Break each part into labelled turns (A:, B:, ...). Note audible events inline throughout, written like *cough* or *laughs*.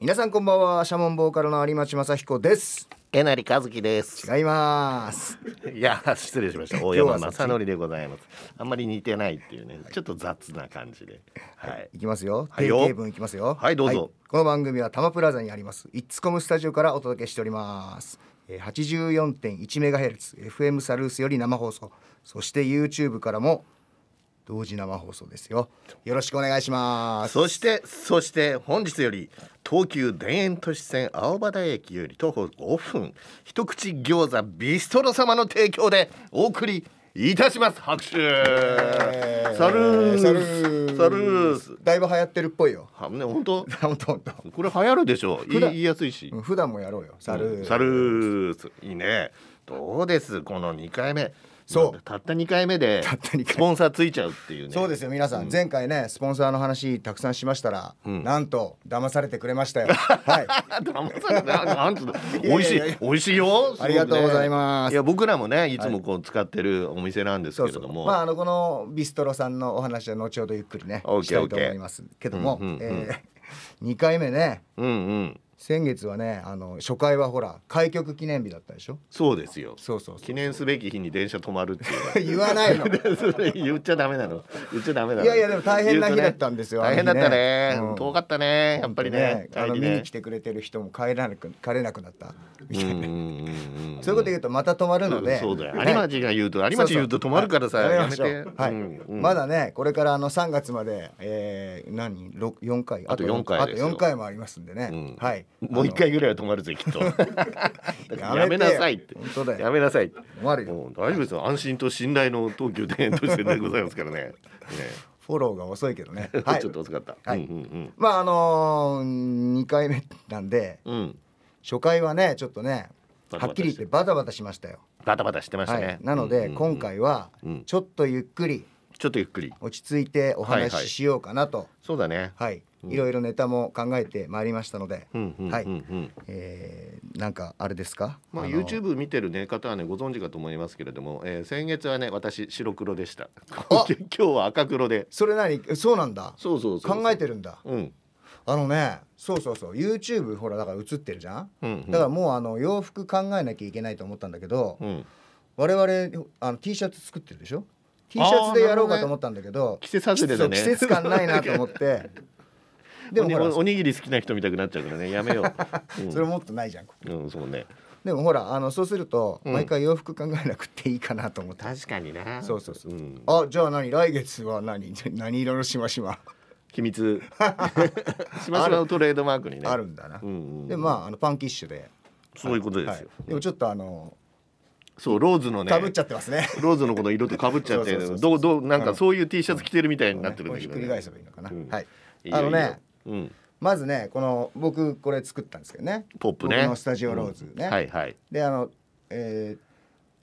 A: 皆さんこんばんはシャモンボーカルの有町正彦ですえなりかずきです違います
B: いや失礼しました大山正則でございますあんまり似てないっていうね、ちょっと雑な感じではい、はい、
A: いきますよ定型文いきますよはいどうぞ、はい、この番組はタマプラザにありますイッツコムスタジオからお届けしております84.1メガヘルツ FM サルースより生放送そして YouTube からも同時生放送ですよよろしくお願いしますそしてそして本日より
B: 東急田園都市線青葉台駅より徒歩5分一口餃子ビストロ様の提供でお送りいたします拍手、えー、サルーサルー
A: だいぶ流行ってるっぽいよはね本当本当本当これ流行るで
B: しょ言いい
A: やすいし普段もやろうよサルー、うん、サ
B: ルーいいねどうですこの2回目そうたった2回目でスポンサーついちゃうっていうねそうで
A: すよ皆さん、うん、前回ねスポンサーの話たくさんしましたら、うん、なんと騙されてくれましたよ *laughs* はい騙されてなんと *laughs* 美味しい
B: 美味しいよ、ね、ありがとうございますいや僕らもねいつもこう使ってるお店なんですけれども、はい、そうそうまああ
A: のこのビストロさんのお話は後ほどゆっくりねしたいと思いますけども、うんうんうん、えー、2 *laughs* 回目ね
B: うんうん
A: 先月はねあの初回はほら開局記念日だったでしょ
B: そうですよそうそう記念すべき日に電車止まるっていう *laughs* 言わないの *laughs* 言っちゃダメなの言っちゃダメなのいやいやでも大変な日だったんですよ、ね、大変だったね、うん、遠かったねやっぱりね、ね、あの見に来
A: てくれてる人も帰らなく帰れなくなったそ
B: うい
A: うこと言うとまた止まるので、そうだよ、ね、有馬
B: が言うと有馬言うと止まるからさ、はい、やめてまだ
A: ねこれからあの3月まで、えー、何4回あと4回あと4回もありますんでね、はい
B: もう一回ぐらいは止まるぜきっと *laughs* やめなさいって本当だやめなさいもう大丈夫ですよ安心と信頼の東急田都市線でございますからねね *laughs*
A: フォローが遅いけどね、*laughs* はい、ちょっと遅かった、はいうんうんうん、まああのー、2回目なんで、うん、初回はねちょっとねはっきり言ってバタバタしましたよ
B: バタバタしてましたね、はい、なので、うんうんうん、
A: 今回はちょっとゆっくり、うん、ちょっとゆっくり落ち着いてお話ししようかなと、はいはい、そうだねはいいろいろネタも考えてまいりましたので、はい、えー、なんかあれですか、まあ、あ
B: YouTube 見てる、ね、方はねご存知かと思いますけれども、えー、先月はね私白黒でした *laughs* 今日は赤黒で
A: それ何そうなんだそうそうそう考えてるんだ、うん、あのねそうそうそう YouTube ほらだから映ってるじゃん、うんうん、だからもうあの洋服考えなきゃいけないと思ったんだけど、うん、我々あの T シャツ作ってるでしょ
B: T シャツでやろうかと思ったんだけど、ね、季節外れだね季節感ないなと思ってでもおにぎり好きな人見たくなっちゃうからねやめよう、*laughs* うん、それ
A: もっとないじゃんうんそうねでもほらあのそうすると毎回洋服考えなくていいかなと思って、確かになそうそうそう、うん、あじゃあ何来月は何何色のしましま秘密 *laughs* しましまをトレードマークにねあるんだな、うんうん、でまああのパンキッシュでそういうことですよ、はい、でもちょっとあの
B: そうローズのねかぶっちゃってますねローズのこの色とかぶっちゃってどうどうなんかそういう T シャツ着てるみたいになってるんだけど、ね、ひっくり返せばいいのかな、はいあのねうん
A: まずねこの僕これ作ったんですけどねポップねのスタジオローズね、うんはいはいであの、えー、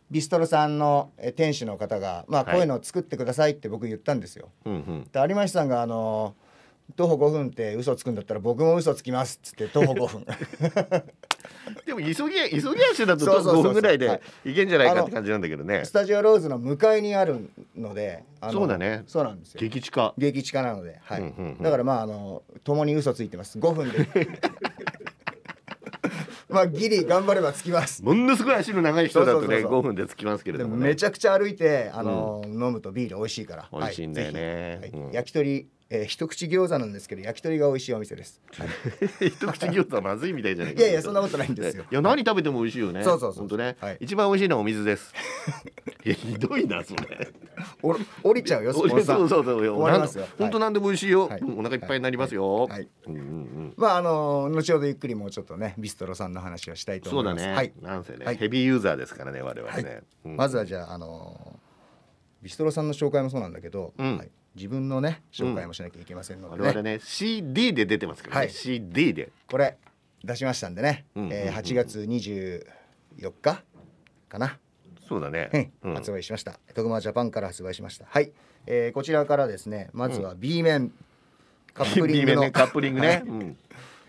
A: ビストロさんのえ店主の方が、まあ、こういうのを作ってくださいって僕言ったんですよ、うんうんで有馬さんがあの徒歩5分って嘘つくんだったら僕も嘘つきますっつって徒歩5分 *laughs* *laughs* でも急ぎ急ぎ足だと5分ぐらいでい
B: けんじゃないかって感じなんだけどねスタ
A: ジオローズの向かいにあるのでそうだねそうなんですよ激地下激地下なので、はい、うんうん、だからまああの共に嘘ついてます5分で *laughs* まあギリ頑張ればつきますものすごい足の長い人だとね5
B: 分でつきますけれども、ね、
A: めちゃくちゃ歩いてあの、うん、飲むとビール美味しいから美味しいんだよ
B: ね、はいうん、
A: 焼き鳥えー、一口餃子なんですけど焼き鳥が美味しいお店です。*laughs* 一口
B: 餃子まずいみたいじゃないいやいやそんなことないんですよ。いや何食べても美味しいよね。そうそうそうね、はい、一番美味しいのはお水です。*laughs* いやひどいなそれ。
A: お降りちゃうよそうそうそう。終わりますよ。本当なんでも美味しいよ。はい、
B: お腹いっぱいになりますよ。はい。うんうんうん。
A: まああの後ほどゆっくりもうちょっとねビストロさんの話をしたいと思います。そうだね。はい。なんせね、はい、ヘビーユーザーですからね我々ね。まずはじゃああのビストロさんの紹介もそうなんだけど。うん、はい自分のね紹介もしなき
B: ゃいけませんので、ね、我々ね CD で出てますからね、はい、CD で
A: これ出しましたんでね、え8月24日かなそうだね、うん、発売しました徳間ジャパンから発売しましたはい、えー、こちらからですねまずは B 面、うん、カップリングの *laughs* B 面、ね、カップリングね、は *laughs* いうん、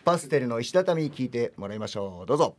A: パステルの石畳聞いてもらいましょうどうぞ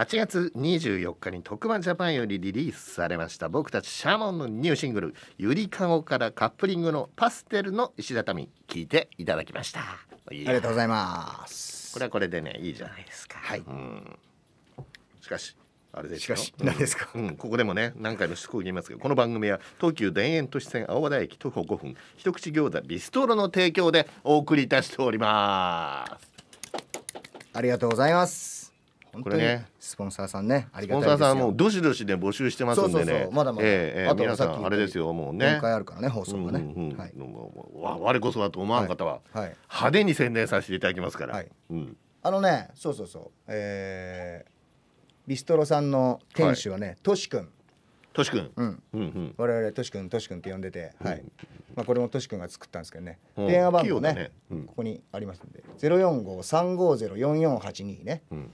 B: 8月24日に特番ジャパンよりリリースされました僕たちシャモンのニューシングル「ゆりかご」からカップリングの「パステルの石畳」聞いていただきましたあ
A: りがとうございま
B: すこれはこれでねいいじゃないですかはい、うん、しかしあれでしかし何ですか、うん、うん、ここでもね何回もしつこく言いますけどこの番組は東急田園都市線青葉田駅徒歩5分一口餃子ビストロの提供でお送りいたしており
A: ますありがとうございます本当にスポンサーさんねありがたいスポンサーさんもう
B: どしどしね募集してますんでねまだまだ、えー、あと皆さんあれですよもうね回あるからね放送がね、うんうんうん、はい、わ我こそはと思わん方は、はいはい、派手に宣伝させていただきますから、はいうん、
A: あのねそうそうそうえー、ビストロさんの店主はね、トシくんとしくん、うんうんうん、我々トシくんと君って呼んでて、はい、まあ、これもトシくんが作ったんですけどね、電話番号ね、ね、ここにありますんで、うん、045-350-4482ね、うん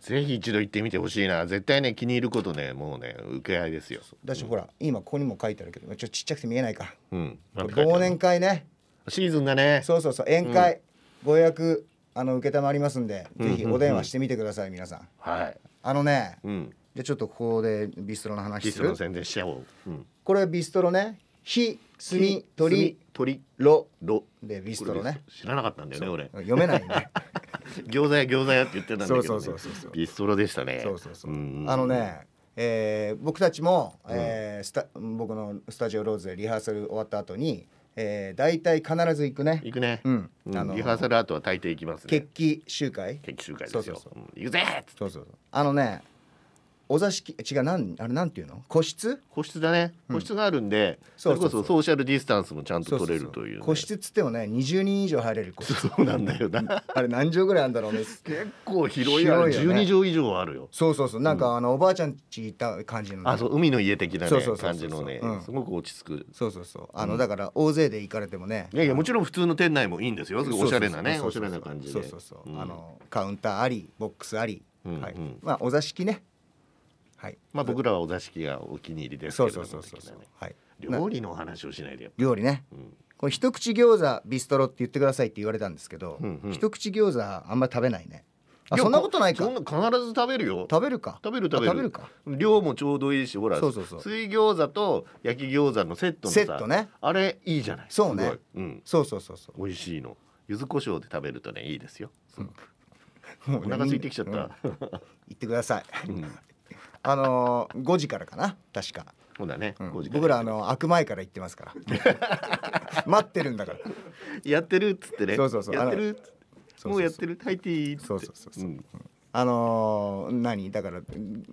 B: ぜひ一度行ってみてほしいな絶対ね気に入ることねもうね受け合いですよ
A: だし、うん、ほら今ここにも書いてあるけどちょっとちっちゃくて見えないか、
B: うん、忘年
A: 会ねシーズンだねそうそうそう宴会、うん、ご予約あの承りますんで、ぜひお電話してみてください、皆さんはいあのね、うん、じゃちょっとここでビストロの話ビストロの
B: 宣伝しちゃおう、
A: これビストロね非炭鳥鳥ロロでビストロね知
B: らなかったんだよね俺読めないね *laughs* 餃子屋餃子屋って言ってたんだけど、ね、そうそうそうそうビストロでしたねそうそうそうあのね
A: えー、僕たちも、えー、スタ、僕のスタジオローズでリハーサル終わった後に、えー、大体必ず行くね行くね、うん、あのリハーサ
B: ル後は大抵行きま
A: すね決起集会決
B: 起集会ですよそうそうそう、うん、行くぜそうそうそう
A: あのねお座敷違うなんあれなんていうの個室個室だね個室があるんで、うん、それこそソ
B: ーシャルディスタンスもちゃんと取れるという,、ね、個
A: 室っつってもね20人以上入れる個室そうなんだよなあれ何畳ぐらいあるんだろうね結構広いよ、ね、12
B: 畳以上あるよ
A: そうそうそうなんか、うん、あのおばあちゃんちいた感じの、ね、あそう
B: 海の家的な、ね、感じのね、うん、すごく落ち着く
A: そうそうそうあの、だから大勢で行かれてもねいやいやもちろん普通の店内もいいんですよおしゃれなねおしゃれな感じでそうそうそう、あのカウンターありボックスあり、うんうん、はいまあお座敷ね
B: はいまあ、僕らはお座敷がお気に入りですけどそうそうそうそう、はい、料理の話をしないで料理ね、うん、
A: こ一口餃子ビストロって言ってくださいって言われたんですけど、うんうん、一口餃子あんまり食べないねあそんなことないか必ず食べるよ食べるか食
B: べる食べるか量もちょうどいいしほらそうそうそう水餃子と焼き餃子のセットのセットねあれいいじゃないそうね、うん、そうそうそうそう美味しいの柚子胡椒で食べるとねいいですよ、
A: うん、お腹空いてきちゃった、うん、言ってください、うんあのー、5時からかな確かそうだね、うん、5時僕らあの開く前から行ってますから *laughs* 待ってるんだからやってるっつってねそうそうそうやってるもうやってるタイティーそうそうそうそう、あの何だから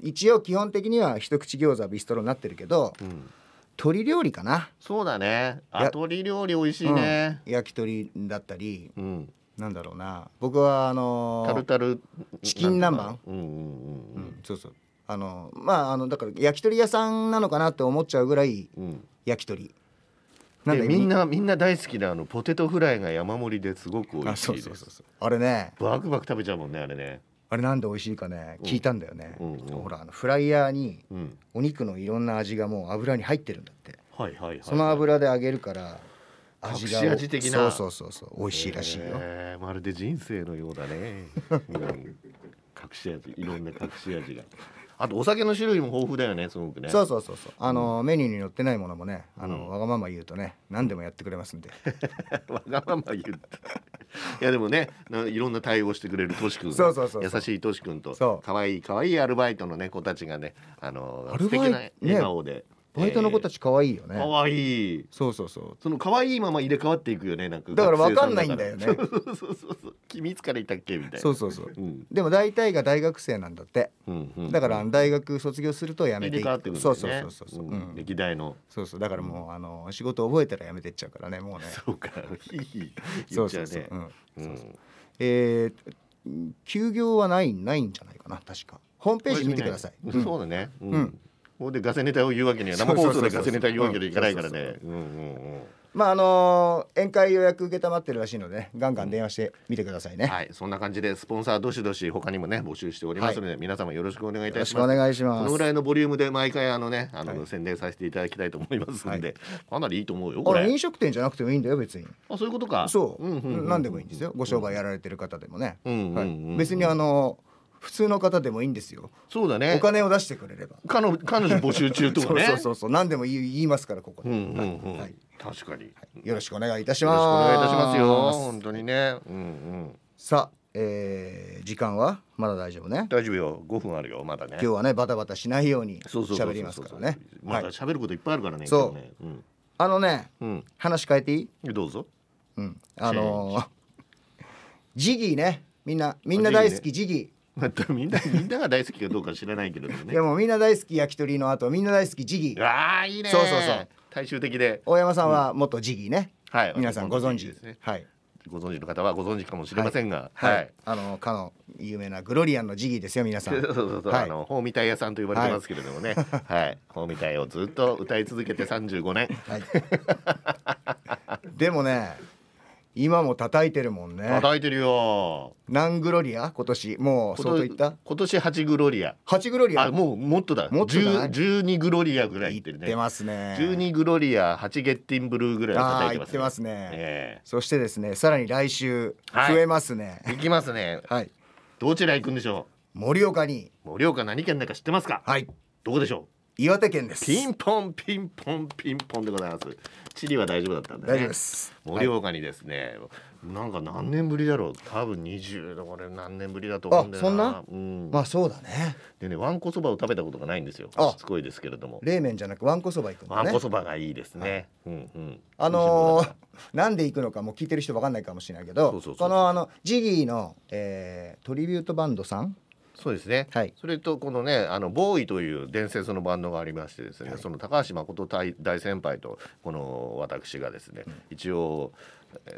A: 一応基本的には一口餃子ビストロになってるけど、うん鶏料理かな
B: そうだね鶏料理美味しいね、
A: うん、焼き鳥だったり、うん、なんだろうな僕はあのー、タルタルチキン南蛮うんうんうん、うん、そうそうあのまああのだから焼き鳥屋さんなのかなって思っちゃうぐらい焼き鳥、うん、なんでみんな
B: みんな大好きなあのポテトフライが山盛りですごく美味しいですあれねバクバク食べちゃうもんねあれね
A: あれなんで美味しいかね聞いたんだよね、うんうんうん、ほらあのフライヤーにお肉のいろんな味がもう油に入ってるんだっ
B: て、はいはいはいはい、その
A: 油で揚げるから味が味的なそうそうそう美味しいらしいよ、
B: えー、まるで人生のようだね、*laughs* うん、隠し味いろんな隠し味があとお酒の種類も豊富だよねすごくねそうそうそうそうあの、
A: うん、メニューに載ってないものもねあの、うん、わがまま言うとね何でもやってくれますんで
B: *laughs* わがまま言う *laughs* いやでもねいろんな対応してくれるとし君そうそうそう優しいとし君とかわいいかわいいアルバイトの猫子たちがねあのアルバイ素敵な笑顔で、ね
A: バイトの子たち可愛いよね。可
B: 愛いい。そうそうそう。その可愛いまま入れ替わっていくよね。なんかだからわかんないんだよね。*laughs* そうそうそう君いつからいたっけみたいな。そうそうそう。うん、
A: でも大体が大学生なんだって。うんうん、だから大学卒業すると辞めていく。入れ、ね、そうそうそうそう。うん、歴代の。そうそう。だからもうあの仕事覚えたら辞めてっちゃうからね。もうね。そうか。ひいひい。そうそうそう。うん。そうそえー、休業はないないんじゃないかな確か。ホームページ見てください。そうだね。
B: うんここでガセネタを言うわけには生放送でガセネタ言うわけにはいかないからね。
A: まああのー、宴会予約受けたまってるらしいので、ガンガン電話してみてくださいね、うん、
B: はいそんな感じでスポンサーどしどし他にもね募集しておりますので、はい、皆様よろしくお願いいたしますお願いしますこのぐらいのボリュームで毎回あのねあの、はい、宣伝させていただきたいと思いますんで、はい、かなりいいと思
A: うよこれ飲食店じゃなくてもいいんだよ別にあそういうことかそう,、うんうんうん、何でもいいんですよご商売やられてる方でもね、うん、うん、はい、別にあのー普通の方でもいいんですよそうだねお金を出してくれれば彼女彼女募集中ってとねそうそうそう何でも言いますからここで、うんうんうん、はい、確かに、よろしくお願いいたしますよろしくお願いいたしますよ本
B: 当にね、うんうん、
A: さあえー、時間は
B: まだ大丈夫ね大丈夫よ5分あるよまだね今日は
A: ねバタバタしないように喋りますからね
B: まだ喋ることいっぱいあるからね、はい、そう、うん、
A: あのね、うん、話変えていいどうぞうんあのー、ジギーねみんなみんな大好きジギー、ね、*laughs* またみんなみん
B: なが大好きかどうか知らないけど
A: ねでもみんな大好き焼き鳥の後みんな大好きジギああいいねそうそうそう
B: 大衆的で
A: 大山さんは元ジギね、はい皆さんご存知で
B: すねはいご存知の方はご存知かもしれませんが、はい、
A: あのかの有名なグロリアンのジギですよ皆さん。*laughs* そうそうそう、あのホーミタ
B: イ屋さんと呼ばれてますけれどもね、はい、はホーミタイをずっと歌い続けて35年。はい、
A: *laughs* でもね、今も叩いてるもんね叩いてるよ何グロリア今年もう相当いった今年8グロリア8グロリ
B: アあもうもっとだもっとだ12グロリアぐらいいってるねますね12グロリア8ゲッティンブルーぐらい叩いてますねます
A: ね、えー、そしてですねさらに来週増えますね、
B: はい、きますねはいどちら行くんでしょう盛岡に盛岡何県だか知ってますかはいどこでしょう岩手県ですピンポンピンポンピンポンでございますチリは大丈夫だったんで、ね、大丈夫です盛岡にですね、はい、なんか何年ぶりだろう多分二十だこれ何年ぶりだと思うんだよな、うん、
A: まあそうだね
B: でねわんこそばを食べたことがないんですよあ、すごいですけれども冷
A: 麺じゃなくわんこそば行くんだねわんこそ
B: ばがいいですね、
A: はい、うんうんあのー、なんで行くのかもう聞いてる人わかんないかもしれないけどそそううこのあのジギーの、えー、トリビュートバンドさん
B: そうですね、はい、それとこのねあのボーイという伝説のバンドがありましてですね、はい、その高橋誠大大先輩とこの私がですね、うん、一応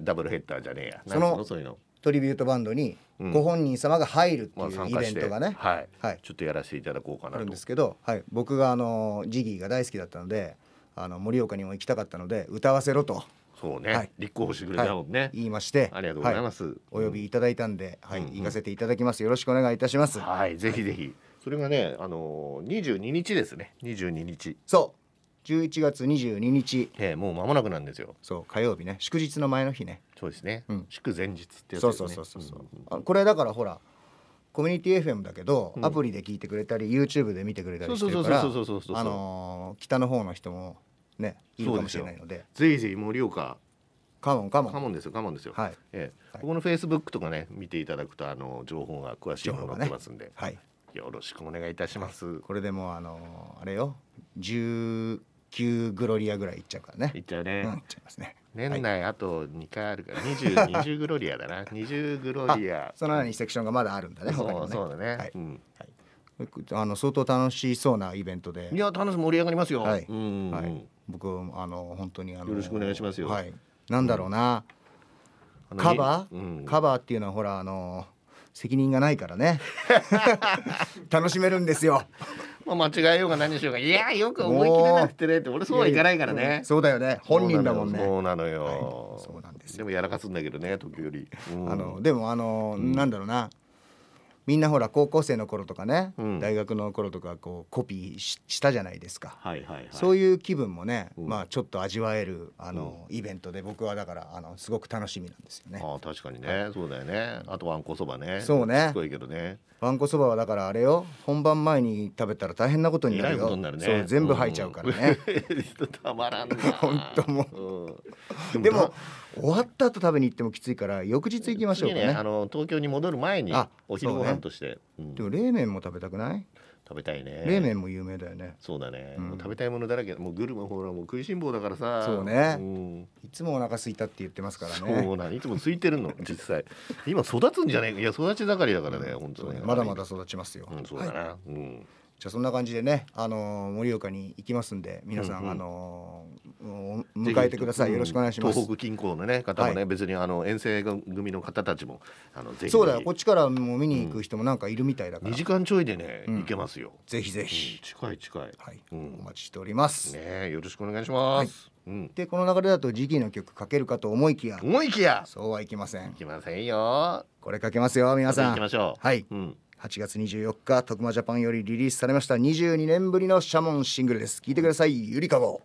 B: ダブルヘッダーじゃねえやそのそういうの
A: トリビュートバンドにご本人様が入るっていうイベントがね、
B: はい、はい、ちょっとやらせていただこうか
A: なと。あるんですけど、はい、僕があのジギーが大好きだったのであの盛岡にも行きたかったので歌わせろと。そうね、はい、立候補してくれたもんね、はい、言いましてありがとうございます、はい、お呼びいただいたんで、はい、うんうん、行かせていただきますよろしくお願いいたしますはいぜひぜひ、それがねあ
B: のー、22日ですね22日そう11月22日、えも
A: う間もなくなんですよそう火曜日ね祝日の前の日ねそうですね、うん、祝前日ってやつですねそうそうそうそうそう、うんうん、これだからほらコミュニティ FM だけど、うん、アプリで聞いてくれたり YouTube で見てくれたりしてるからあの北の方の人もねいるかもしれないの
B: でぜひぜひ盛岡カモンカモンカモンですよカモンですよはい、ええ、ここのフェイスブックとかね見ていただくとあの情報が詳しいものが載ってますんで、ね、はいよろしくお願いいたします。
A: これでもあのあれよ、十九グロリアぐらいいっちゃうからね。いっち
B: ゃうね。うん、いっちゃいますね。年内あと二回あるから、二十二十グロリアだな。*laughs* 二十グロリア。そ
A: のようにセクションがまだあるんだね。そう、そうだね。はい。うん、はい、あの相当楽しそうなイベントで。いや楽しみ盛り上がりますよ。はい。うん、はい。僕あの本当にあのよろしくお願いしますよ。はい、なんだろうな、うん、カバー、うん、カバーっていうのはほらあの責任がないからね *laughs* 楽しめるんですよ。
B: *laughs* まあ間違えようが何しようがいやよく思い切れなくてねって俺そうはいかないからね。そうだよね本人だもんね。そうなのよ。はい、そうなんですでもやらかすんだけどね時折。うん、あの
A: でもあの、なんだろうな。みんなほら高校生の頃とかね、うん、大学の頃とかこうコピーししたじゃないですか、はいはいはい、そういう気分もね、うん、まあ、ちょっと味わえるあの、うん、イベントで僕はだからあのすごく楽しみなんですよね。あ確かにね、はい、そうだよ
B: ねあとわんこそばねそうねすごいけどね
A: わんこそばはだからあれよ本番前に食べたら大変なことになるよ、ね、そう全部吐いちゃうからね、
B: たまらんな本
A: 当もう、でも終わった後食べに行ってもきついから翌日行きましょうかね、ね、あの東京に戻る前にお昼ご飯んとして、うん、でも冷麺も食べたくない食べたいね冷麺も
B: 有名だよねそうだね、うん、食べたいものだらけもうグルメほらもう食いしん坊だからさそうね、う
A: ん、いつもお腹空いたって言ってますからねそうないつも空いてるの *laughs* 実際今育つんじゃないかいや育ち盛りだからね、うん、本当ねまだまだ育ちますよ、そうだな、はい、うんじゃあそんな感じでね、あのー、盛岡に行きますんで皆さん、うんうん、あの迎えてください。よろしくお願いします。東北
B: 近郊のね方もね、はい、別にあの遠征組の方たちもあのぜひそうだよ。こ
A: っちからも見に行く人もなんかいるみたいだから。二、うん、時間ちょいでね、うん、行けま
B: すよ。ぜひ
A: ぜひ。近い近い。はい。うん、お待ちしております。ねよろしくお願いします。はい、でこの流れだと時期の曲かけるかと思いきや思いきやそうはいきませんいきませんよこれかけますよ皆さんいきましょうはい、うん、8月24日徳間ジャパンよりリリースされました22年ぶりのシャモンシングルです聞いてくださいゆりかご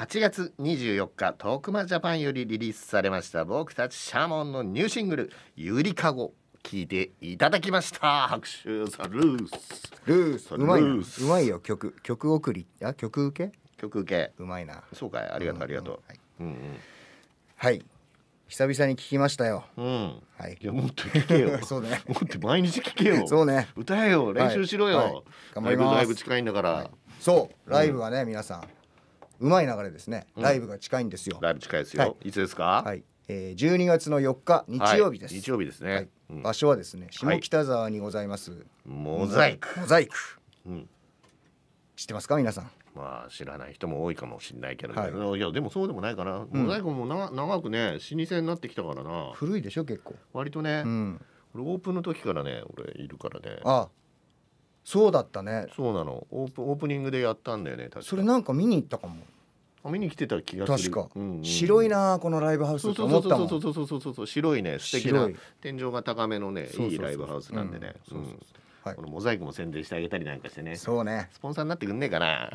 B: 8月24日トークマジャパンよりリリースされました僕たちシャモンのニューシングル「ゆりかご」聞いていただきました拍手さルース
A: ルースうまいうまいよ曲曲送りあ曲受け曲受けうまいなそうかいありがとうありがとう、はい、うんうんはい久々に聞きましたよ。うん。はい。いやもっと聞けよ。*laughs* そうね。もっと毎日聞けよ。*laughs* そうね。歌えよ、練習しろよ。はいはい、頑張ります。ライブ近いんだから。はい、そう、ライブはね、皆さんうまい流れですね、ライブが近いんですよライブ近いですよ、はい、いつですかはい、えー、12月の四日日曜日です、はい、日曜日ですね、はいうん、場所はですね下北沢にございます、モザイクモザイク、
B: うん、知ってますか皆さんまあ知らない人も多いかもしれないけど、はい、いやでもそうでもないかな、モザイクもな長くね老舗になってきたからな古いでしょ結構割とね、うん、俺オープンの時からね俺いるからね
A: ああそう
B: だったねそうなのオープオープニングでやったんだよねそれなんか見に行ったかもあ見に来てた気がする確か、うんうん白
A: いなこのライブハウスとそうそ思うったもんそうそ
B: うそうそうそうそう白いね素敵な天井が高めのねそいいライブハウスなんでねうんはいこのモザイクも宣伝してあげたりなんかしてねそうねスポンサーになってくんねえかな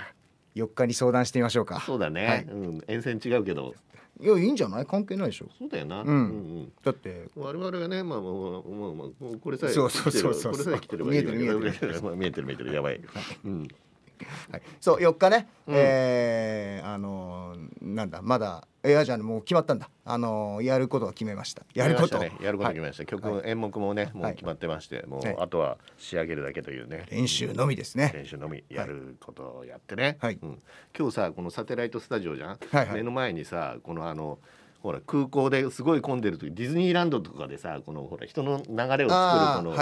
A: 4日に相談してみましょうかそうだね、はいう
B: ん、沿線違うけど
A: いやいいんじゃない関係ないでしょそうだよな、うんうん、
B: だって我々がねまあまあまあ、まあ、これさえそうそうそうそうえてれ見えてる見えてる *laughs* 見えてる見えて
A: るやばい、うんはい、そう4日ね、うん、えー、あのー、なんだまだエアジャんもう決まったんだあのー、やることは決めましたやることね、やること
B: 決めました、はい、曲、演目もねもう決まってまして、はい、もうあとは仕上げるだけというね練習のみですね練習のみやることをやってね、はい、うん、今日さこのサテライトスタジオじゃん、はいはい、目の前にさこのあの「ほら空港ですごい混んでる時ディズニーランドとかでさこのほら人の流れを作るこの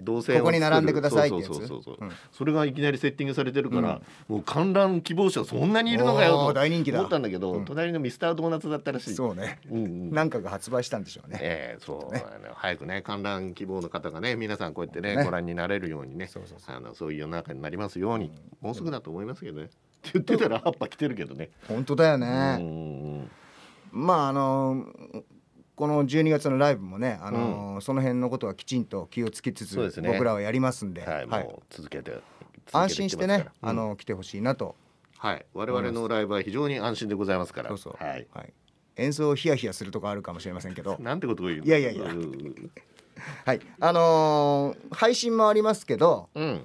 B: 動線をここに並んでくださいってやつそうそうそう、うん、それがいきなりセッティングされてるから、うん、もう観覧希望者そんなにいるのかよと思ったんだけど、うん、
A: 隣のミスタードーナツだったらしいそうね、うんうん、なんかが発売したんでしょう
B: ねええー、そう、ね、早くね観覧希望の方がね皆さんこうやってね、ね、ご覧になれるようにねそうあのそういう世の中になりますように、もうすぐだと思いますけどねって言ってたら葉っぱ来てるけどね
A: 本当だよねうんまああのこの12月のライブもね、あのうん、その辺のことはきちんと気をつけつつ、ね、僕らはやりますんで、はい、はい、もう続けて安心してね、うん、あの来てほしいなと、
B: はい、我々のライブは非常に安心でご
A: ざいますから、そうそう、はい、はい、演奏ヒヤヒヤするとこあるかもしれませんけど、なんてことを言ういやいやいや、はい、あのー、配信もありますけど、うん、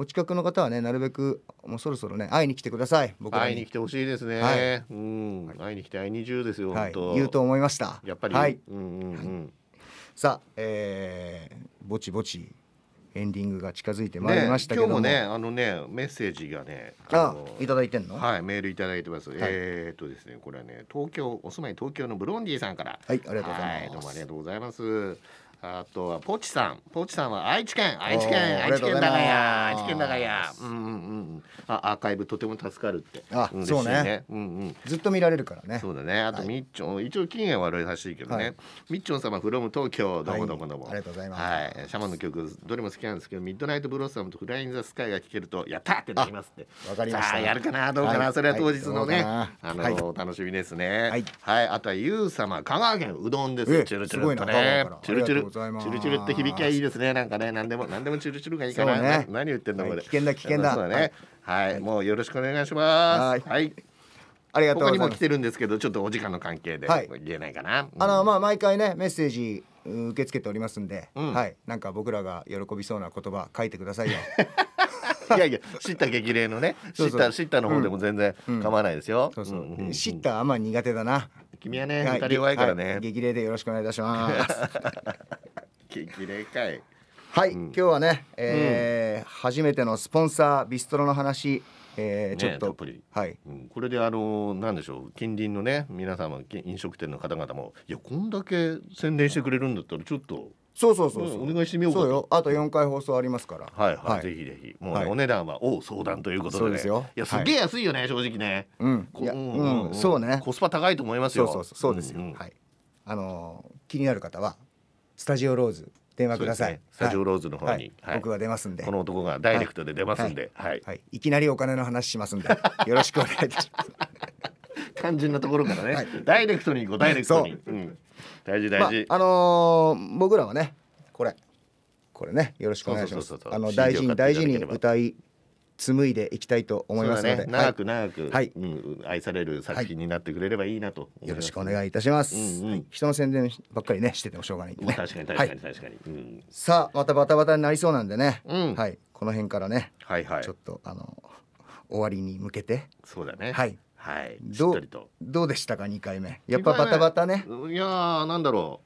A: お近くの方はねなるべくもうそろそろね会いに来てください僕会いに
B: 来てほしいですね、はい、うん会いに来て会いに中ですよ、はい、言うと思い
A: ましたやっぱりはい、うんうんうん、さあ、えー、ぼちぼちエンディングが近づいてまいりましたけども、ね、今
B: 日もねあのねメッセージがねあいただいてんのはいメールいただいてます、はい、えー、っとですねこれはね東京お住まい東京のブロンディさんからはいありがとうございます、はい、どうもありがとうございますあとはポチさん、ポチさんは愛知県、愛知県、愛知県長屋、愛知県長屋。うんうんうん。あ、アーカイブとても助かるって。あ、ね、そうね。うんうん。ずっと見られるからね。そうだね。あとみっちょん、一応期限悪いらしいけどね。はい、みっちょん様フロム東京、どうもどうもどうも、はい。ありがとうございます。はい、シャマンの曲、どれも好きなんですけど、ミッドナイトブロッサムとフラインザスカイが聴けると、やったってなりますって。わかりました。やるかな、どうかな、はい、それは当日のね。あの、楽しみですね。はい、あとはゆう様、香川県うどんです。チュルチュルとね。チュルチュル。ございます。チュルチュルって響きはいいですね。なんかね、何でも何でもチュルチュルがいいからね、何言ってんだこれ、危
A: 険だ危険だ。そうね、
B: はい。もうよろしくお願いします。はい。ありがとうございます。ここにも来てるんですけど、ちょっとお時間の関係で言えないかな。あの
A: まあ毎回ねメッセージ受け付けておりますんで、うん、はい。なんか僕らが喜びそうな言葉書いてくださいよ。*laughs* いやいや、知った激励のね、知った、知ったの方でも全然構わないですよ。そうそう、知ったあんま苦手だな。君はね、はい、人弱いからね、はい、激励でよろしくお願いいたします
B: 激励かい
A: はい、うん、今日はね、えー、うん、初めてのスポンサービストロの話えー、ちょっと
B: はい、うん、これであのー、なんでしょう近隣のね皆様飲食店の方々もいやこんだけ宣伝してくれるんだったらちょっと
A: そうそうそうそう、うん、お願いしてみようかそうよあと4回放送ありますから
B: はいはい、はい、ぜひぜひもう、ねはい、お値段はお相談ということで、そうですよいやすげえ安いよね、はい、正直ねうんうん、うん、そ
A: うねコスパ高いと思いますよそうそうそうですよ、うんうん、はいあのー、気になる方はスタジオローズ電話ください、ね、スタジオローズの方に、はいはい、僕が出ますんでこの男がダイレクトで出ますんで、はい、はい、いきなりお金の話しますんでよろしくお願いいたします肝心なところからね、はい、ダイレクトに行こうダイレクトに、
B: うん、大事大事、
A: まあ、あのー、僕らはねこれこれねよろしくお願いしますあの大事に大事に歌い紡いでいきたいと思いますので、ね、長
B: く長く、はいうん、愛される作品になってくれればいいなと、はい、よろしくお願いいたします、うんうん、
A: 人の宣伝ばっかりねしててもしょうがない、ね、確かに確かに
B: 確かに、うん、
A: さあまたバタバタになりそうなんでね、うん、はいこの辺からね、
B: はいはい、ちょっとあの
A: 終わりに向けて
B: そうだねはいはい、どう
A: どうでしたか2回目やっぱバタバタね
B: いやーなんだろ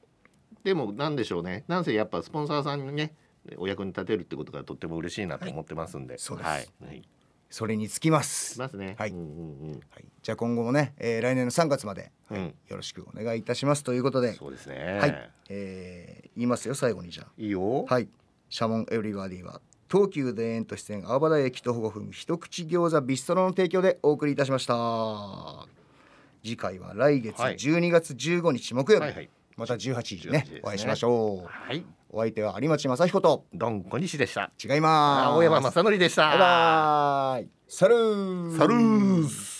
B: うでもなんでしょうねなんせやっぱスポンサーさんにねお役に立てるってことがとっても嬉しいなと思ってますんで、はい、
A: そうです、はい、はい、それにつきますますねはい、うんうんうんはい、じゃあ今後もね、えー、来年の3月まで、うん、よろしくお願いいたしますということでそうですねはい、えー、言いますよ最後にじゃあいいよはいシャモン・エブリバディは東急田園都市線青葉台駅徒歩5分一口餃子ビストロの提供でお送りいたしました次回は来月12月15日木曜日、はいまた18時ね、ね、お会いしましょう、はい、お相手は有町雅彦とどんこにしでした違います青山正則でしたバイバイサルーサルー